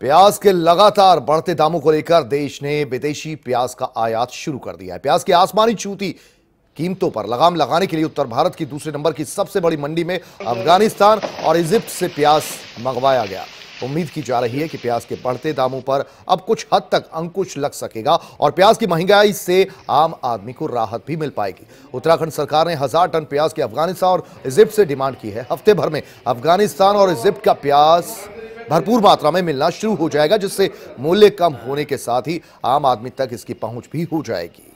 प्याज के लगातार बढ़ते दामों को लेकर देश ने विदेशी प्याज का आयात शुरू कर दिया है प्याज की आसमानी छूती कीमतों पर लगाम लगाने के लिए उत्तर भारत की दूसरे नंबर की सबसे बड़ी मंडी में अफगानिस्तान और इजिप्ट से प्याज मंगवाया गया उम्मीद की जा रही है कि प्याज के बढ़ते दामों पर अब कुछ हद तक अंकुश लग सकेगा और प्याज की महंगाई से आम आदमी को राहत भी मिल पाएगी उत्तराखंड सरकार ने हजार टन प्याज की अफगानिस्तान और इजिप्ट से डिमांड की है हफ्ते भर में अफगानिस्तान और इजिप्ट का प्याज भरपूर मात्रा में मिलना शुरू हो जाएगा जिससे मूल्य कम होने के साथ ही आम आदमी तक इसकी पहुंच भी हो जाएगी